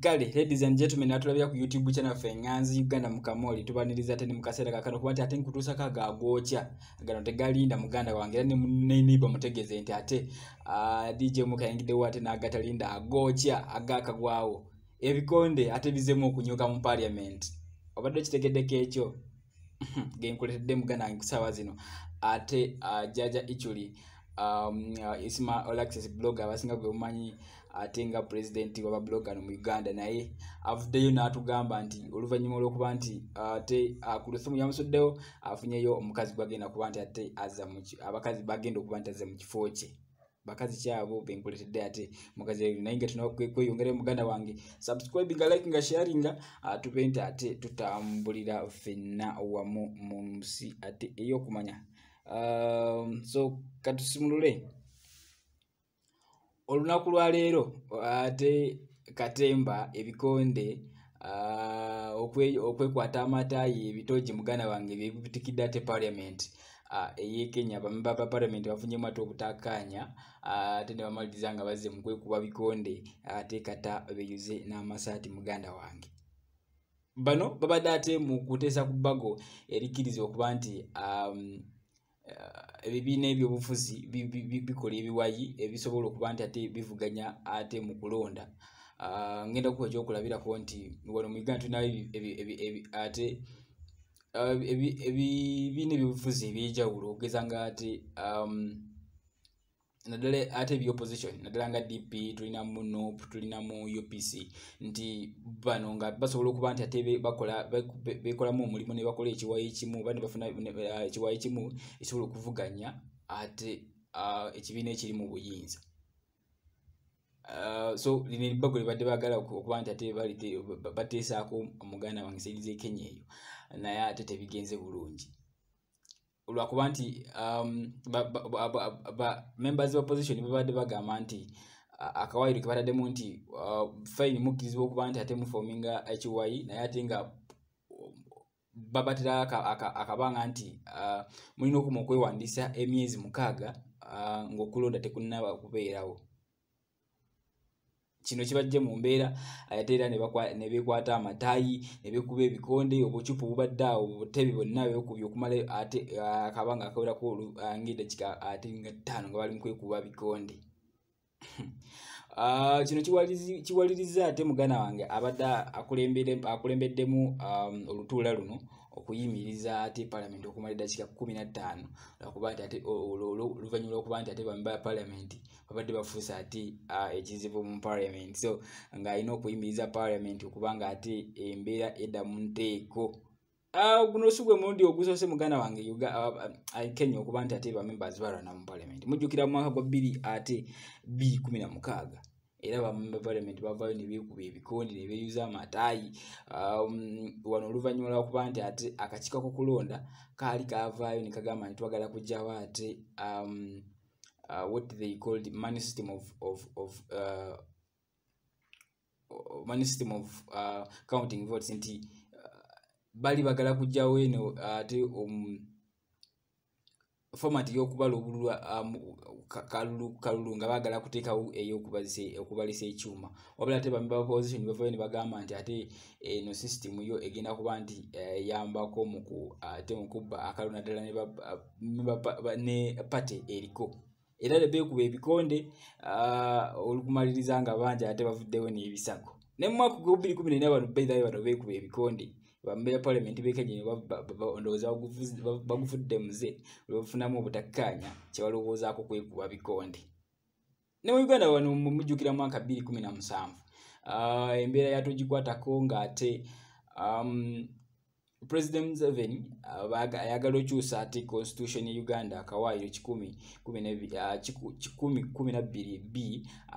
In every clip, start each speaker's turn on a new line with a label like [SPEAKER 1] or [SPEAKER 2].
[SPEAKER 1] gale ladies and gentlemen atulabira ku youtube channel yaffe eŋŋanzi uganda mukamoli tubaniriza ate ne mukaseera kakano kuba nti ate nkutuusako agagwokya gano tegalinda muganda wange era nenibwa mutegeeze nti ate ah, dj mukayingiddewo ate n'agatalinda agookya agaakagwawo ebikonde ate bizemu okunyuka mu paliament obadde okitegeddeko ekyo genkuletedde muganda wange kusaawa zino ate ah, jaja ituli um, ah, isma olaxes blog abasinga gwe mumanyi ate nga pulezidenti wabablogano mu uganda naye avuddeyo n'atugamba nti oluvannyuma olwokuba nti ate kulusumu yamusuddewo afunyeyo omukazi gwagenda kuba nti ate abakazi bagenda okuba nti aze mu kifo kye bakazi kyabo benkuletedde ate mukazi naye nga tunakwekweyongera muganda wange subscribe nga like nga sharinga atube ah, nti ate tutambulira ffenna wamu mu nsi ate eyokumanya um, so katusimulule uh, so, olunaku lwaleero ate katemba ebikonde okwekwata amataayi ebitoogi muganda wange bebitikidde ate paliament eye kenya bamembaba paliament bafunyemu ate obutakaanya ate ne bamaliriza nga bazze mu kwekuba bikonde ate kata beyuze n'amasaati muganda wange bano babadde ate mu kuteesa ku bago erikkiriza okuba nti ebibiina ebyobufuzi bikola ebiwayi ebisobola okuba nti ate bivuganya ate mu kulonda ngenda kuba kyokulabirako nti wano mu uganda tulinawo ate ebibiina ebyobufuzi ebyenjawulo okugeza nga ate naddala ate ebyopposition naddala nga dp tulinamu nop tulinamu upc nti bano nga basobola okuba nti ate bekolamu omulimu nebakola ekiwayi kimu bani bafuna eh, ekiwayi kimu ekisobola okuvuganya ate ah, ekibiina ekiri mu buyinza ah, so lino eribago libadde bagala okuba nti ate bateesaako omuganda wange nsaidi zekenya eyo naye ate tebigenze bulungi olwakuba nti um, members opposition babadde bagamba nti akawairo kebataddemu nti uh, fine mukkirizibwa okuba nti ate mufominga hy naye ate nga babatera akabanga nti mulina okuma okwewandiisa emyezi mukaaga ngaokulonda tekunaba kubeerawo kino kibajje mu mbeera eh, ate era ne bekwata amataayi ne bekuba ebikonde obucupa obubadde awo obutebi bonna bekuby okumala ate eh, akabanga akawerako eh, ngedakika ate nga ttaano nga bali mu kwekuba bikonde ah, kino kiwaliriza ate mugana wange abadde akulembeddemu um, olutuula luno okuyimiriza ate palamenti okumala eddakiika kumi nattaano lwakuba nti ate oluvanyuma lwokuba nti ate bamba palamenti babadde bafuusa ate ekizibu mu palament so ngaalina okuyimiriza palamenti okubanga ate embeera edda mu nteeko guno si gwe mulundi ogusose muganda wange kenya okuba nti ate bamembers balwana mu palament mujjukira mu mwaka gwa bbiri ate bi kumi na mukaaga era bamemba parliament bavayo nebekuba ebikondi nebeyuza amatayi um, wano oluvanyuma lwakuba nti ate akakiiko kokulonda kaali kavaayo nekagamba nti twagala kujjawo ate um, uh, what they called money system of, of, of uh, money system of uh, counting votes nti uh, bali bagala kujjawo eno ate uh, fomati y'okubala obululwa um, kalulu nga bagala kuteekawo eyokubalisa ekyuma wabula ate bamba opposition bavayo ne bagamba nti ate eno system yo egenda kuba nti eyambako eh, ate mukubba akalu naddala ne pate eriko era lebeekuba ebikonde ah, olukumaliriza nga bangi ate bavuddewo n'ebisago ne mumwaka gw2 1 bano bbeeraayo bano beekuba ebikonde bambeera paalamenti bekenyenyi ndowooza bagufudde muze olwobufunamu obutakkaanya kyebalowoozaako kwekuba bikondi ne mu uganda wano mujjukira mwaka bbiri kumi na musanvu embeera yatogikwatako ngaate president museven ayagala okyusa ate constitution ye uganda akawaayo kikumi kumi nabbiri b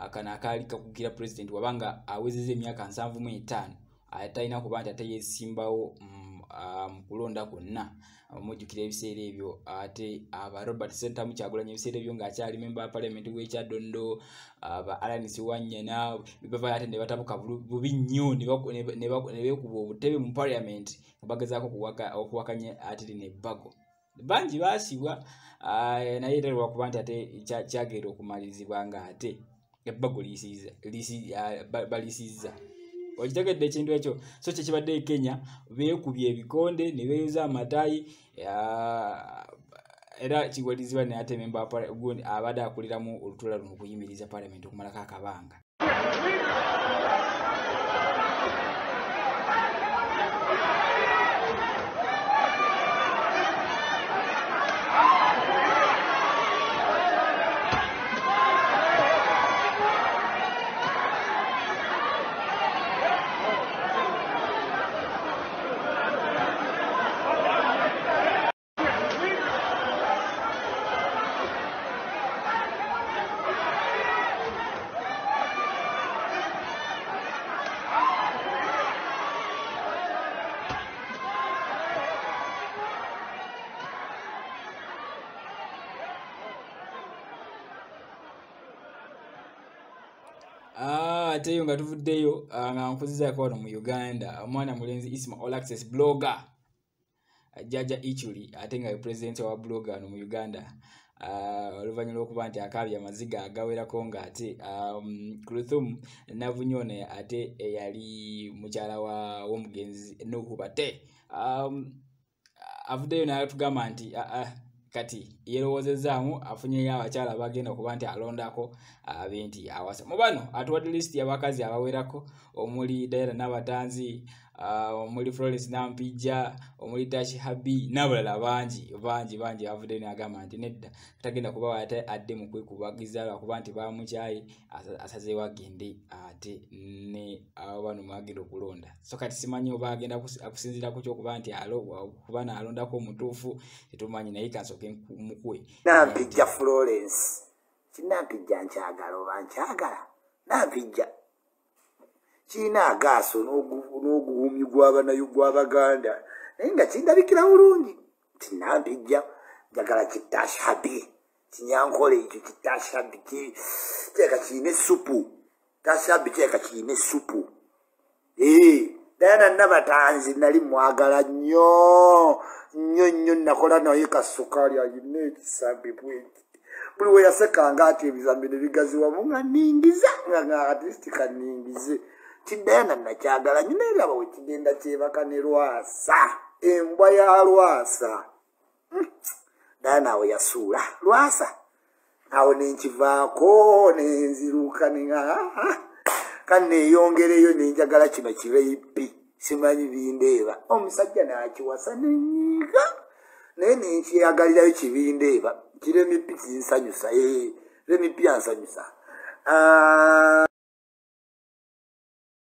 [SPEAKER 1] akanaakaali kakugira president wabanga awezeza emyaka nsanvu mu etaano atalina kuba nti ate yesimbawo mukulonda mm, kwonna mujjukira ebiseera ebyo ate aba robert center mukyagulanya ebiseera ebyo ngaakyali memba parliament wekyadondo aba alanis wanyana bebavayo ate nebatabuka bubi nnyo nebekuba obutebe mu parliament bagezaako okuwakanya ate linebago bangi basibwa naye era lwakuba nti ate kyagera okumalizibwa ngaate ebago balisiza okitegedde ekintu ekyo so kyekibadde e kenya beekubya ebikonde ne beyuza amataayi era kiwaliziba neyatema embaagundi abadde akuliramu olutula luno okuyimiriza paalamenti okumalako akabanga ate yo nga tuvuddeyo ah, nga nkuzizako wano mu uganda omwana mulenzi ismal access blogger ajjajja ah, ituri ate nga pulezident wa blogger wano mu uganda ah, oluvannyuma lwokuba nti akaabya amaziga agawerako ngaate mm, kruthum navunyone ate eyali mukyala womugenzi nuhubate mm, avuddeyo natugamba nti kati yerowozezaamu afunyeyo abakyala bagenda okuba nti alondako abenti awasa mubano atuwadde list yabakazi abawerako omuli daira nabatanzi Ah, omuli flores nampija omuli dashi habi nabalala bangi bangi bangi avudeni agamba nti nedda tagenda kuba ate adde mukwekubagiza lwakuba nti bamukyayi asaze wagende ate ne abano ah, mwagenda okulonda so kati simanyi oba agenda akusinzira ku kyokuba nti alo kuba naalondako omutuufu tetumanyi naye kansoke mukwe
[SPEAKER 2] nampija florence kinampijja nkyagala oba nkyagala nampijja kiina agaaso n'oguwumi gwabanayogwabaganda naye nga kindabikira bulungi nti nambijja njagala kitashabi kinyankola ekyo kitashabi kiteeka kiina esupu tashabi kiteeka kiina esupu dayana nabatanzi nali mwagala nnyo nnyo nnyo nakola naye kasukaali ayina ekisambi bweki buli we yasekanga ati ebizambi ne bigaziwamu nga ningiza nga nga artisti kaningize kidayana nakyagala nyina eraba we kigenda kyebaka ne lwasa embwa ya lwasa hmm, dayana awe yasuula lwasa awo nenkivaako nenziruka neaa ah, ah, ah. kaneeyongereyo nenjagala kino kibeipi simanyi bindeeba omusajja nakiwasa nenyiiga naye nenkyagalirayo kibindeeba kiremipi kinsanyusa eh, remipi ansanyusa